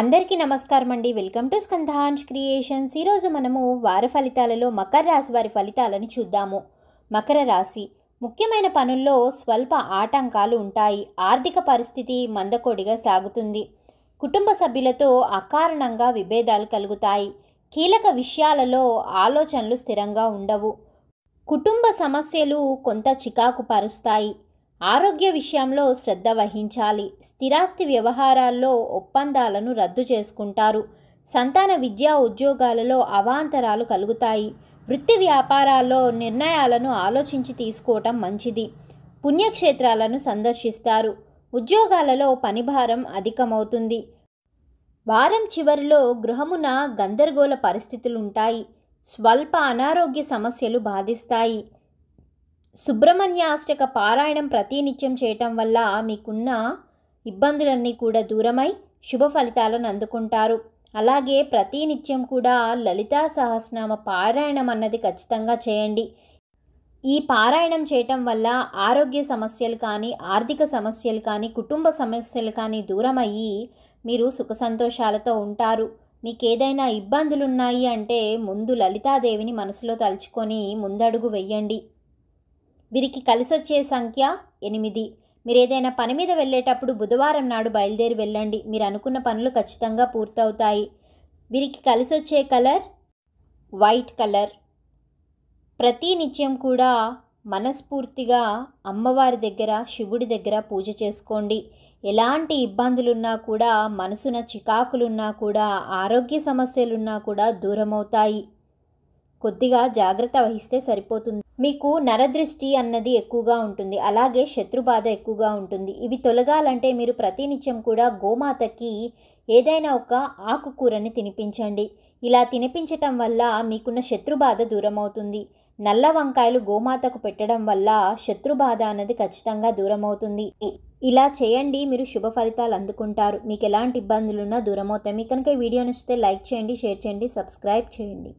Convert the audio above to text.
అందరికీ నమస్కారం అండి వెల్కమ్ టు స్కంధాన్స్ క్రియేషన్స్ ఈరోజు మనము వార ఫలితాలలో మకర రాశి వారి ఫలితాలను చూద్దాము మకర రాశి ముఖ్యమైన పనుల్లో స్వల్ప ఆటంకాలు ఉంటాయి ఆర్థిక పరిస్థితి మందకొడిగా సాగుతుంది కుటుంబ సభ్యులతో అకారణంగా విభేదాలు కలుగుతాయి కీలక విషయాలలో ఆలోచనలు స్థిరంగా ఉండవు కుటుంబ సమస్యలు కొంత చికాకు పరుస్తాయి ఆరోగ్య విషయంలో శ్రద్ధ వహించాలి స్థిరాస్తి వ్యవహారాల్లో ఒప్పందాలను రద్దు చేసుకుంటారు సంతాన విద్యా ఉద్యోగాలలో అవాంతరాలు కలుగుతాయి వృత్తి వ్యాపారాల్లో నిర్ణయాలను ఆలోచించి తీసుకోవటం మంచిది పుణ్యక్షేత్రాలను సందర్శిస్తారు ఉద్యోగాలలో పనిభారం అధికమవుతుంది వారం చివరిలో గృహమున గందరగోళ పరిస్థితులుంటాయి స్వల్ప అనారోగ్య సమస్యలు బాధిస్తాయి సుబ్రహ్మణ్యాష్టక పారాయణం ప్రతినిత్యం చేయటం వల్ల మీకున్న ఇబ్బందులన్నీ కూడా దూరమై శుభ ఫలితాలను అందుకుంటారు అలాగే ప్రతినిత్యం కూడా లలితా సహస్రనామ పారాయణం అన్నది ఖచ్చితంగా చేయండి ఈ పారాయణం చేయటం వల్ల ఆరోగ్య సమస్యలు కానీ ఆర్థిక సమస్యలు కానీ కుటుంబ సమస్యలు కానీ దూరమయ్యి మీరు సుఖ సంతోషాలతో ఉంటారు మీకు ఏదైనా ఇబ్బందులు ఉన్నాయి అంటే ముందు లలితాదేవిని మనసులో తలుచుకొని ముందడుగు వెయ్యండి వీరికి కలిసి వచ్చే సంఖ్య ఎనిమిది మీరు ఏదైనా పని మీద వెళ్ళేటప్పుడు బుధవారం నాడు బయలుదేరి వెళ్ళండి మీరు అనుకున్న పనులు ఖచ్చితంగా పూర్తవుతాయి వీరికి కలిసి వచ్చే కలర్ వైట్ కలర్ ప్రతి నిత్యం కూడా మనస్ఫూర్తిగా అమ్మవారి దగ్గర శివుడి దగ్గర పూజ చేసుకోండి ఎలాంటి ఇబ్బందులున్నా కూడా మనసున చికాకులున్నా కూడా ఆరోగ్య సమస్యలున్నా కూడా దూరమవుతాయి కొద్దిగా జాగ్రత్త వహిస్తే సరిపోతుంది మీకు నరదృష్టి అన్నది ఎక్కువగా ఉంటుంది అలాగే శత్రుబాధ ఎక్కువగా ఉంటుంది ఇవి తొలగాలంటే మీరు ప్రతినిత్యం కూడా గోమాతకి ఏదైనా ఒక ఆకుకూరని తినిపించండి ఇలా తినిపించటం వల్ల మీకున్న శత్రుబాధ దూరం అవుతుంది నల్ల వంకాయలు గోమాతకు పెట్టడం వల్ల శత్రుబాధ అన్నది ఖచ్చితంగా దూరం అవుతుంది ఇలా చేయండి మీరు శుభ ఫలితాలు అందుకుంటారు మీకు ఎలాంటి ఇబ్బందులున్నా దూరం అవుతాయి మీ కనుక వీడియో నచ్చితే లైక్ చేయండి షేర్ చేయండి సబ్స్క్రైబ్ చేయండి